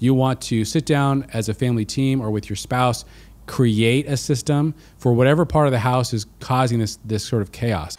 You want to sit down as a family team or with your spouse, create a system for whatever part of the house is causing this, this sort of chaos.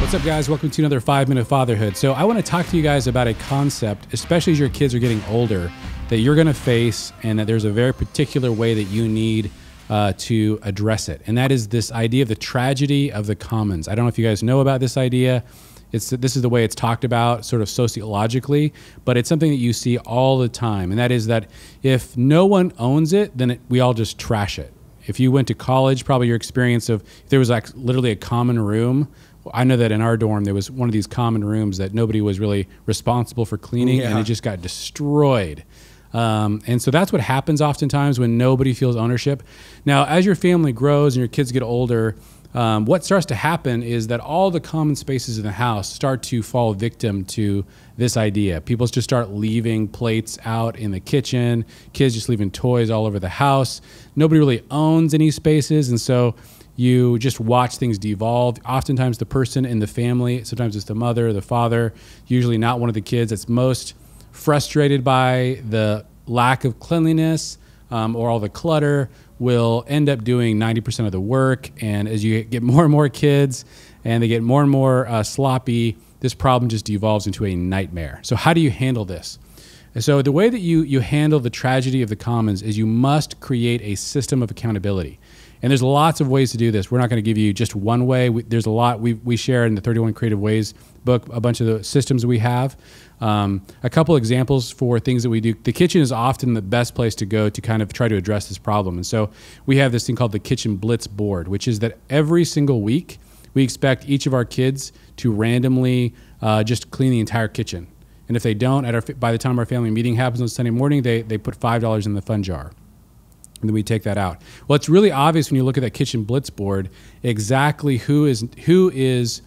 What's up, guys? Welcome to another Five Minute Fatherhood. So, I want to talk to you guys about a concept, especially as your kids are getting older, that you're going to face, and that there's a very particular way that you need uh, to address it. And that is this idea of the tragedy of the commons. I don't know if you guys know about this idea. It's this is the way it's talked about, sort of sociologically, but it's something that you see all the time, and that is that if no one owns it, then it, we all just trash it. If you went to college, probably your experience of if there was like literally a common room. I know that in our dorm there was one of these common rooms that nobody was really responsible for cleaning, yeah. and it just got destroyed. Um, and so that's what happens oftentimes when nobody feels ownership. Now, as your family grows and your kids get older, um, what starts to happen is that all the common spaces in the house start to fall victim to this idea. People just start leaving plates out in the kitchen, kids just leaving toys all over the house. Nobody really owns any spaces. And so you just watch things devolve. Oftentimes, the person in the family, sometimes it's the mother, the father, usually not one of the kids that's most frustrated by the lack of cleanliness um, or all the clutter will end up doing 90% of the work. And as you get more and more kids and they get more and more uh, sloppy, this problem just devolves into a nightmare. So, how do you handle this? And so, the way that you, you handle the tragedy of the commons is you must create a system of accountability. And there's lots of ways to do this. We're not going to give you just one way. We, there's a lot we, we share in the 31 Creative Ways book, a bunch of the systems we have. Um, a couple examples for things that we do. The kitchen is often the best place to go to kind of try to address this problem. And so we have this thing called the Kitchen Blitz Board, which is that every single week we expect each of our kids to randomly uh, just clean the entire kitchen. And if they don't, at our, by the time our family meeting happens on Sunday morning, they, they put $5 in the fun jar and then we take that out. Well, it's really obvious when you look at that kitchen blitz board exactly who is who is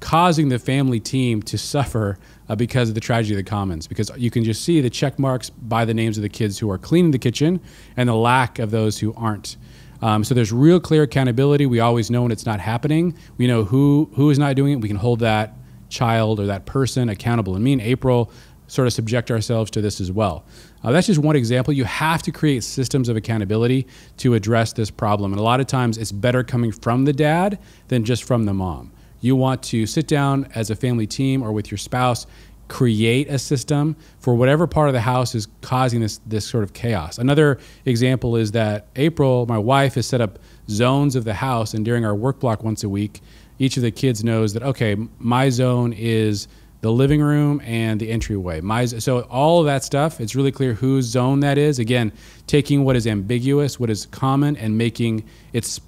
causing the family team to suffer uh, because of the tragedy of the commons because you can just see the check marks by the names of the kids who are cleaning the kitchen and the lack of those who aren't um, so there's real clear accountability we always know when it's not happening we know who who is not doing it we can hold that child or that person accountable and me and april sort of subject ourselves to this as well. Uh, that's just one example. You have to create systems of accountability to address this problem. And a lot of times it's better coming from the dad than just from the mom. You want to sit down as a family team or with your spouse, create a system for whatever part of the house is causing this this sort of chaos. Another example is that April, my wife, has set up zones of the house, and during our work block once a week, each of the kids knows that okay, my zone is the living room and the entryway. My, so all of that stuff, it's really clear whose zone that is. Again, taking what is ambiguous, what is common, and making it's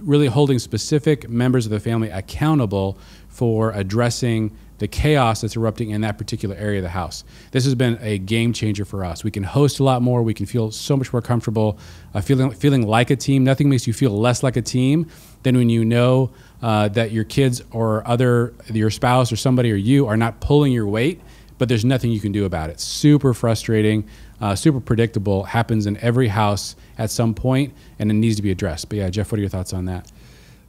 really holding specific members of the family accountable for addressing the chaos that's erupting in that particular area of the house. This has been a game changer for us. We can host a lot more. We can feel so much more comfortable uh, feeling feeling like a team. Nothing makes you feel less like a team than when you know uh, that your kids or other your spouse or somebody or you are not pulling your weight, but there's nothing you can do about it. Super frustrating, uh, super predictable. Happens in every house at some point, and it needs to be addressed. But yeah, Jeff, what are your thoughts on that?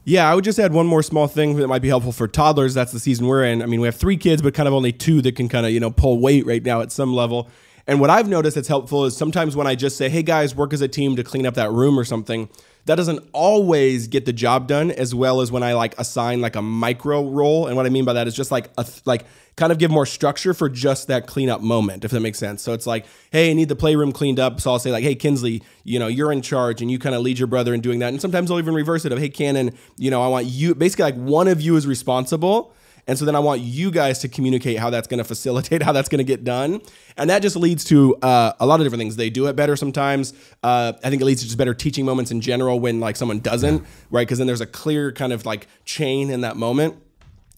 Yeah, I would just add one more small thing that might be helpful for toddlers. That's the season we're in. I mean, we have three kids, but kind of only two that can kind of, you know, pull weight right now at some level. And what I've noticed that's helpful is sometimes when I just say, hey guys, work as a team to clean up that room or something, that doesn't always get the job done as well as when I like assign like a micro role. And what I mean by that is just like a like kind of give more structure for just that cleanup moment, if that makes sense. So it's like, hey, I need the playroom cleaned up. So I'll say like, hey, Kinsley, you know, you're in charge and you kind of lead your brother in doing that. And sometimes I'll even reverse it of, hey, Cannon, you know, I want you basically like one of you is responsible and so then I want you guys to communicate how that's going to facilitate, how that's going to get done. And that just leads to uh, a lot of different things. They do it better sometimes. Uh, I think it leads to just better teaching moments in general when like someone doesn't, right? Because then there's a clear kind of like chain in that moment.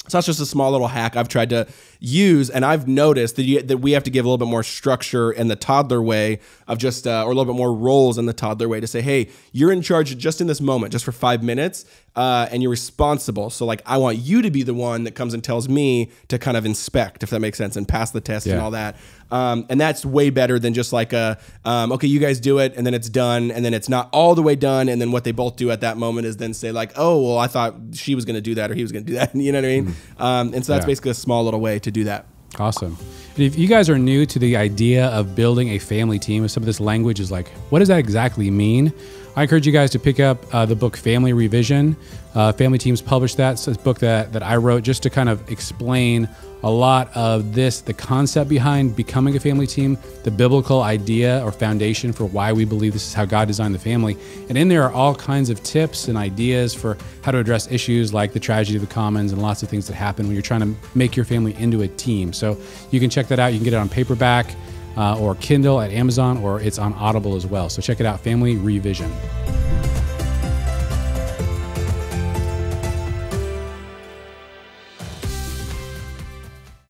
So that's just a small little hack I've tried to use, and I've noticed that you, that we have to give a little bit more structure in the toddler way of just, uh, or a little bit more roles in the toddler way to say, hey, you're in charge just in this moment, just for five minutes, uh, and you're responsible. So like, I want you to be the one that comes and tells me to kind of inspect, if that makes sense, and pass the test yeah. and all that. Um, and that's way better than just like a, um, okay, you guys do it and then it's done and then it's not all the way done. And then what they both do at that moment is then say, like, oh, well, I thought she was going to do that or he was going to do that. you know what I mean? Mm-hmm. Um, and so that's yeah. basically a small little way to do that. Awesome. if you guys are new to the idea of building a family team, if some of this language is like, what does that exactly mean? I encourage you guys to pick up uh, the book Family Revision. Uh, Family Teams published that. So it's a book that, that I wrote just to kind of explain a lot of this the concept behind becoming a family team, the biblical idea or foundation for why we believe this is how God designed the family. And in there are all kinds of tips and ideas for how to address issues like the tragedy of the commons and lots of things that happen when you're trying to make your family into a team. So you can check that out. You can get it on paperback uh, or Kindle at Amazon, or it's on Audible as well. So check it out, Family Revision.